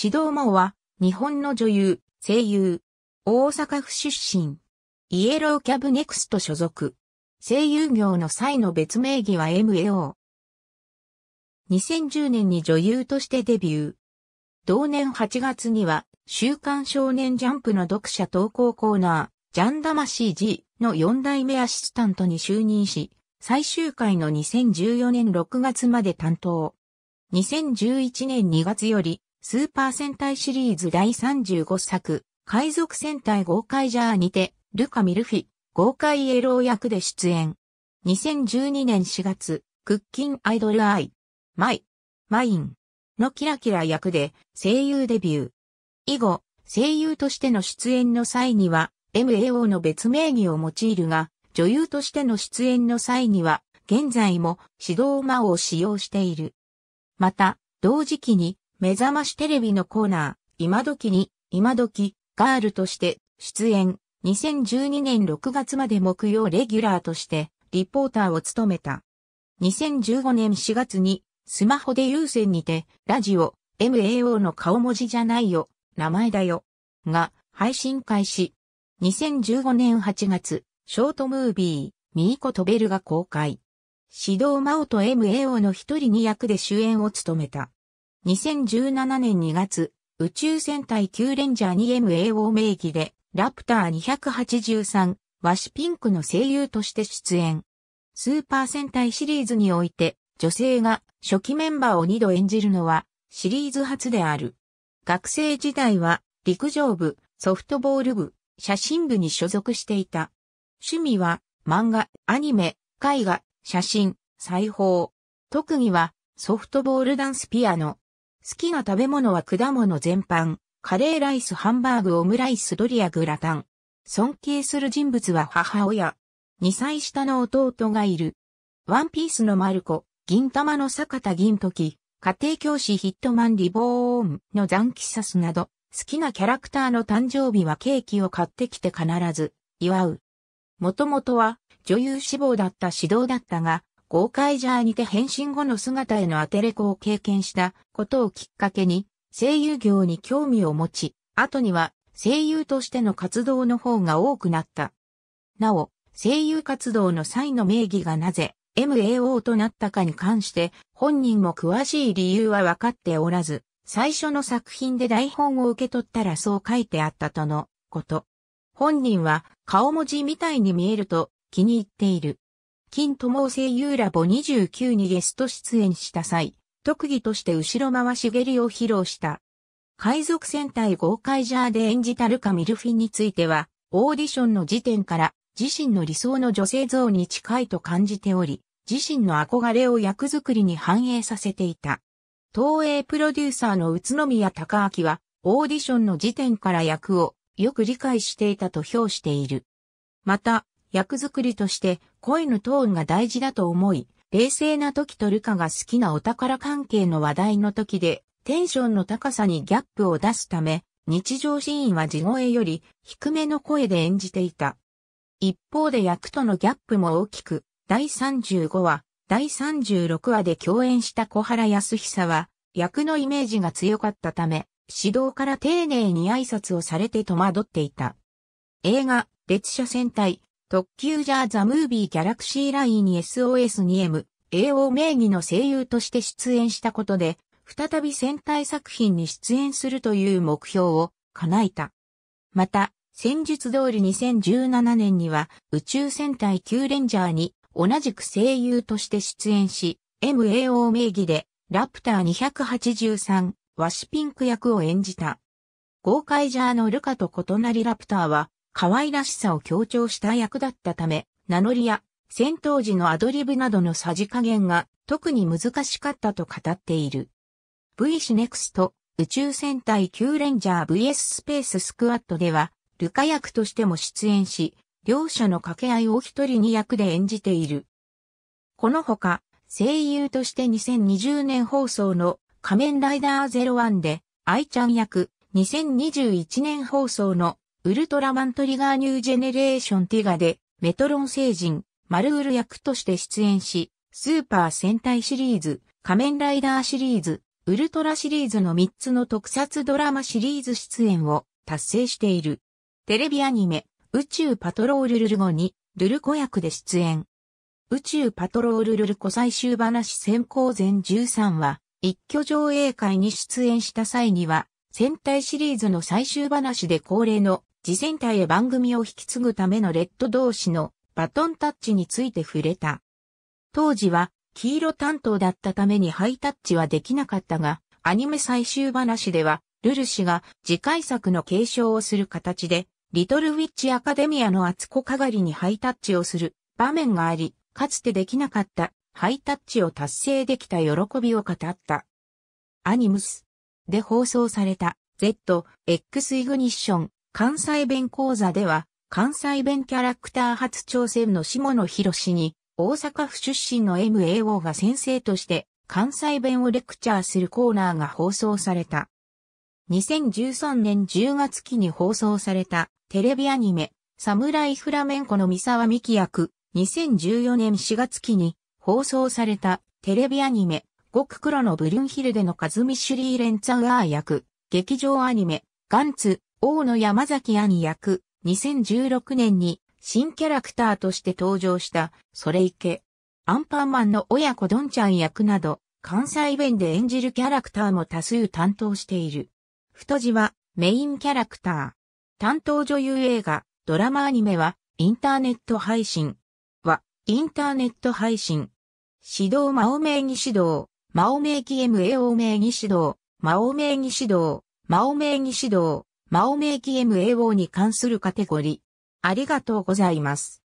指導真央は、日本の女優、声優。大阪府出身。イエローキャブネクスト所属。声優業の際の別名義は MAO。2010年に女優としてデビュー。同年8月には、週刊少年ジャンプの読者投稿コーナー、ジャン魂 G の4代目アシスタントに就任し、最終回の2014年6月まで担当。2011年2月より、スーパー戦隊シリーズ第35作、海賊戦隊豪快ジャーにて、ルカ・ミルフィ、豪快イエロー役で出演。2012年4月、クッキンアイドルアイ、マイ、マインのキラキラ役で声優デビュー。以後、声優としての出演の際には、MAO の別名義を用いるが、女優としての出演の際には、現在も指導魔を使用している。また、同時期に目覚ましテレビのコーナー、今時に、今時、ガールとして出演、2012年6月まで木曜レギュラーとして、リポーターを務めた。2015年4月に、スマホで優先にて、ラジオ、MAO の顔文字じゃないよ、名前だよ、が、配信開始。2015年8月、ショートムービー、ミーコトベルが公開。指導マオと MAO の一人に役で主演を務めた。2017年2月、宇宙戦隊キューレンジャー 2MAO 名義で、ラプター283、ワシピンクの声優として出演。スーパー戦隊シリーズにおいて、女性が初期メンバーを2度演じるのは、シリーズ初である。学生時代は、陸上部、ソフトボール部、写真部に所属していた。趣味は、漫画、アニメ、絵画、写真、裁縫。特技は、ソフトボールダンスピアノ、好きな食べ物は果物全般、カレーライス、ハンバーグ、オムライス、ドリア、グラタン。尊敬する人物は母親。2歳下の弟がいる。ワンピースのマルコ、銀玉の坂田銀時、家庭教師ヒットマンリボーンのザンキサスなど、好きなキャラクターの誕生日はケーキを買ってきて必ず祝う。もともとは女優志望だった指導だったが、豪快ジャーにて変身後の姿へのアテレコを経験したことをきっかけに声優業に興味を持ち、後には声優としての活動の方が多くなった。なお、声優活動の際の名義がなぜ MAO となったかに関して本人も詳しい理由はわかっておらず、最初の作品で台本を受け取ったらそう書いてあったとのこと。本人は顔文字みたいに見えると気に入っている。金友声優ラボ29にゲスト出演した際、特技として後ろ回し蹴りを披露した。海賊戦隊ゴーカイジャーで演じたルカ・ミルフィンについては、オーディションの時点から自身の理想の女性像に近いと感じており、自身の憧れを役作りに反映させていた。東映プロデューサーの宇都宮高明は、オーディションの時点から役をよく理解していたと評している。また、役作りとして声のトーンが大事だと思い、冷静な時とルカが好きなお宝関係の話題の時で、テンションの高さにギャップを出すため、日常シーンは地声より低めの声で演じていた。一方で役とのギャップも大きく、第35話、第36話で共演した小原康久は、役のイメージが強かったため、指導から丁寧に挨拶をされて戸惑っていた。映画、列車戦隊、特急ジャーザムービーギャラクシーラインに SOS2M、AO 名義の声優として出演したことで、再び戦隊作品に出演するという目標を叶えた。また、戦術通り2017年には宇宙戦隊キューレンジャーに同じく声優として出演し、MAO 名義でラプター283ワシピンク役を演じた。豪快ジャーのルカと異なりラプターは可愛らしさを強調した役だったため、名乗りや戦闘時のアドリブなどのさじ加減が特に難しかったと語っている。V シネクスト宇宙戦隊9レンジャー VS スペーススクワットでは、ルカ役としても出演し、両者の掛け合いを一人二役で演じている。このほか、声優として2020年放送の仮面ライダー01で、愛ちゃん役、2021年放送のウルトラマントリガーニュージェネレーションティガで、メトロン星人、マルウル役として出演し、スーパー戦隊シリーズ、仮面ライダーシリーズ、ウルトラシリーズの3つの特撮ドラマシリーズ出演を達成している。テレビアニメ、宇宙パトロールルル後に、ルルコ役で出演。宇宙パトロールルルコ最終話先行前13話、一挙上映会に出演した際には、戦隊シリーズの最終話で恒例の次戦隊へ番組を引き継ぐためのレッド同士のバトンタッチについて触れた。当時は黄色担当だったためにハイタッチはできなかったが、アニメ最終話では、ルル氏が次回作の継承をする形で、リトルウィッチアカデミアの厚子かがりにハイタッチをする場面があり、かつてできなかったハイタッチを達成できた喜びを語った。アニムスで放送された Z、X イグニッション、関西弁講座では、関西弁キャラクター初挑戦の下野博に、大阪府出身の MAO が先生として、関西弁をレクチャーするコーナーが放送された。2013年10月期に放送されたテレビアニメ、サムライフラメンコの三沢美希役、2014年4月期に放送されたテレビアニメ、極黒のブルンヒルデのカズミシュリーレンツァウアー役、劇場アニメ、ガンツ、大野山崎兄役、2016年に新キャラクターとして登場した、それいけ。アンパンマンの親子どんちゃん役など、関西弁で演じるキャラクターも多数担当している。太字はメインキャラクター。担当女優映画、ドラマアニメはインターネット配信。は、インターネット配信。指導魔王名義指導、魔王名義 MAO 名義指導、魔王名義指導、魔王名義指導、マオメイキ MAO に関するカテゴリー。ありがとうございます。